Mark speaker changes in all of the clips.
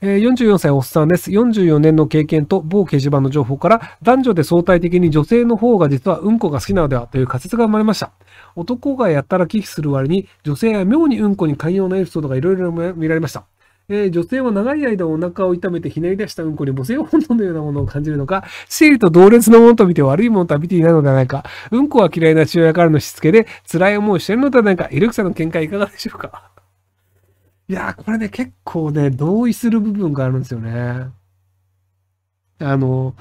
Speaker 1: え44歳おっさんです。44年の経験と某掲示板の情報から男女で相対的に女性の方が実はうんこが好きなのではという仮説が生まれました。男がやったら寄付する割に女性は妙にうんこに寛容なエピソードがいろいろ見られました。えー、女性は長い間お腹を痛めてひねり出したうんこに母性本能のようなものを感じるのか、生理と同列のものと見て悪いものとは見ていないのではないか、うんこは嫌いな父親からのしつけで辛い思いをしているのではないか、エルクさんの見解いかがでしょうかいやこれね、結構ね、同意する部分があるんですよね。あの、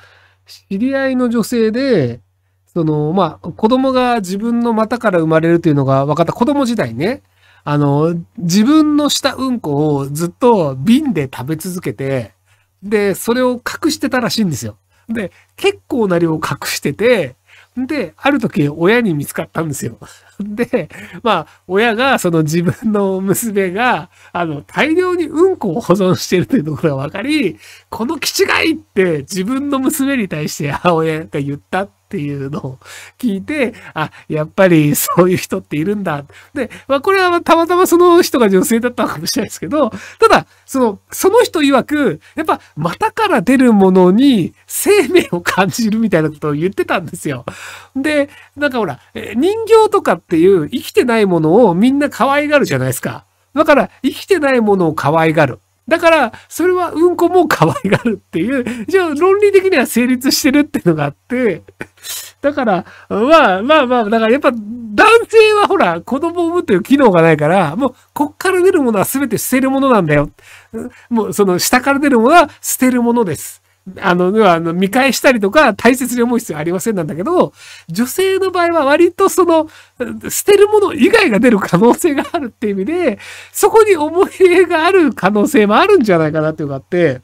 Speaker 1: 知り合いの女性で、その、まあ、子供が自分の股から生まれるというのが分かった。子供時代ね。あの、自分のしたうんこをずっと瓶で食べ続けて、で、それを隠してたらしいんですよ。で、結構な量を隠してて、で、ある時親に見つかったんですよ。で、まあ、親が、その自分の娘が、あの、大量にうんこを保存してるというところが分かり、この気違いって自分の娘に対して母親が言ったっていうのを聞いて、あ、やっぱりそういう人っているんだ。で、まあこれはたまたまその人が女性だったのかもしれないですけど、ただ、その、その人曰く、やっぱ股から出るものに生命を感じるみたいなことを言ってたんですよ。で、なんかほら、人形とかっていう生きてないものをみんな可愛がるじゃないですか。だから、生きてないものを可愛がる。だから、それはうんこも可愛がるっていう、じゃあ論理的には成立してるっていうのがあって、だから、まあまあまあ、だからやっぱ男性はほら、子供を産むという機能がないから、もうこっから出るものは全て捨てるものなんだよ。もうその下から出るものは捨てるものです。あの、あの見返したりとか大切に思う必要ありませんなんだけど、女性の場合は割とその、捨てるもの以外が出る可能性があるっていう意味で、そこに思い入れがある可能性もあるんじゃないかなっていうのがあって、